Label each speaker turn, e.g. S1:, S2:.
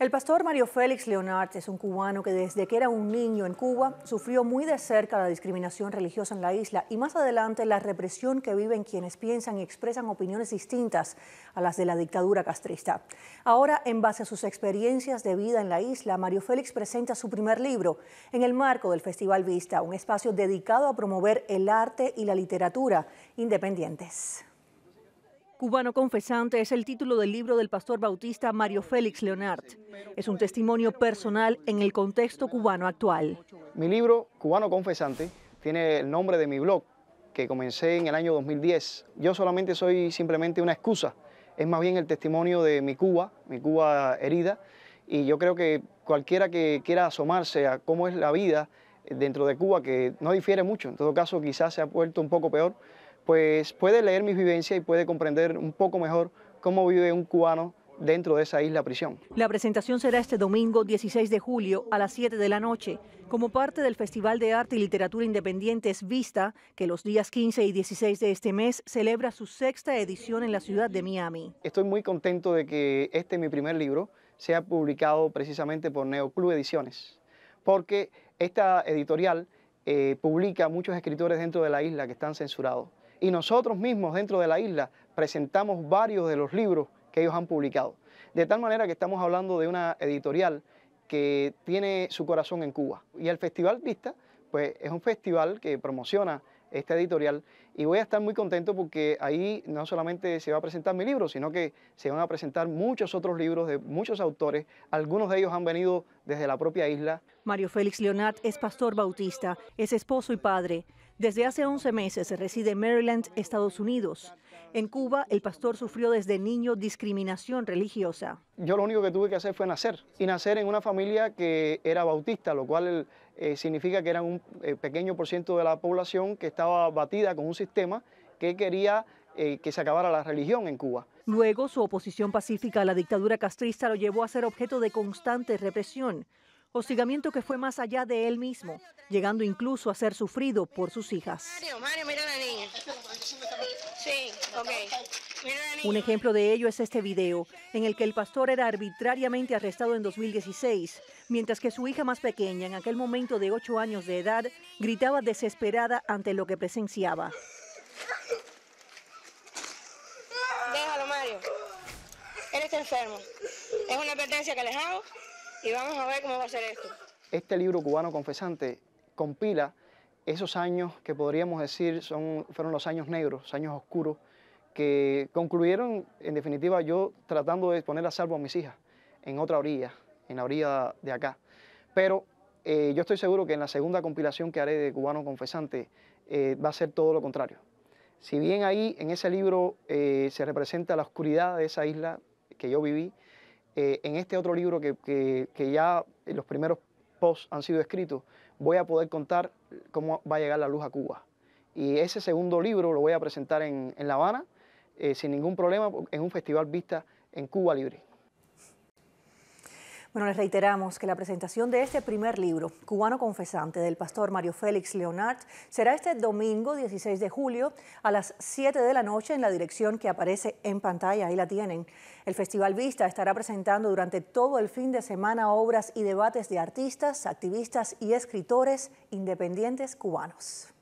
S1: El pastor Mario Félix Leonard es un cubano que desde que era un niño en Cuba sufrió muy de cerca la discriminación religiosa en la isla y más adelante la represión que viven quienes piensan y expresan opiniones distintas a las de la dictadura castrista. Ahora, en base a sus experiencias de vida en la isla, Mario Félix presenta su primer libro en el marco del Festival Vista, un espacio dedicado a promover el arte y la literatura independientes. Cubano Confesante es el título del libro del pastor bautista Mario Félix Leonard. Es un testimonio personal en el contexto cubano actual.
S2: Mi libro, Cubano Confesante, tiene el nombre de mi blog, que comencé en el año 2010. Yo solamente soy simplemente una excusa, es más bien el testimonio de mi Cuba, mi Cuba herida, y yo creo que cualquiera que quiera asomarse a cómo es la vida dentro de Cuba, que no difiere mucho, en todo caso quizás se ha vuelto un poco peor, pues puede leer mi vivencia y puede comprender un poco mejor cómo vive un cubano dentro de esa isla prisión.
S1: La presentación será este domingo 16 de julio a las 7 de la noche, como parte del Festival de Arte y Literatura Independientes Vista, que los días 15 y 16 de este mes celebra su sexta edición en la ciudad de Miami.
S2: Estoy muy contento de que este mi primer libro sea publicado precisamente por Neoclub Ediciones, porque esta editorial eh, publica muchos escritores dentro de la isla que están censurados y nosotros mismos dentro de la isla presentamos varios de los libros que ellos han publicado. De tal manera que estamos hablando de una editorial que tiene su corazón en Cuba. Y el Festival Vista, pues es un festival que promociona esta editorial y voy a estar muy contento porque ahí no solamente se va a presentar mi libro, sino que se van a presentar muchos otros libros de muchos autores, algunos de ellos han venido desde la propia isla. Mario Félix Leonat es pastor
S1: bautista, es esposo y padre. Desde hace 11 meses reside en Maryland, Estados Unidos. En Cuba, el pastor sufrió desde niño discriminación religiosa.
S2: Yo lo único que tuve que hacer fue nacer, y nacer en una familia que era bautista, lo cual eh, significa que era un eh, pequeño por ciento de la población que estaba batida con un sistema que quería eh, que se acabara la religión en Cuba.
S1: Luego, su oposición pacífica a la dictadura castrista lo llevó a ser objeto de constante represión hostigamiento que fue más allá de él mismo, llegando incluso a ser sufrido por sus hijas. Sí, Un ejemplo de ello es este video, en el que el pastor era arbitrariamente arrestado en 2016, mientras que su hija más pequeña, en aquel momento de 8 años de edad, gritaba desesperada ante lo que presenciaba. Déjalo, Mario. Él está enfermo. Es una advertencia que les hago y vamos a ver cómo va a ser esto.
S2: Este libro cubano confesante compila esos años que podríamos decir son, fueron los años negros, años oscuros, que concluyeron, en definitiva, yo tratando de poner a salvo a mis hijas en otra orilla, en la orilla de acá. Pero eh, yo estoy seguro que en la segunda compilación que haré de Cubano Confesante eh, va a ser todo lo contrario. Si bien ahí en ese libro eh, se representa la oscuridad de esa isla que yo viví, eh, en este otro libro que, ya los primeros posts han sido escritos, voy a poder contar cómo va a llegar la luz a Cuba. Y ese segundo libro lo voy a presentar en, La Habana, eh, sin ningún problema, en un festival Vista en Cuba Libre.
S1: Bueno, les reiteramos que la presentación de este primer libro, Cubano Confesante, del pastor Mario Félix Leonard, será este domingo 16 de julio a las 7 de la noche en la dirección que aparece en pantalla, ahí la tienen. El Festival Vista estará presentando durante todo el fin de semana obras y debates de artistas, activistas y escritores independientes cubanos.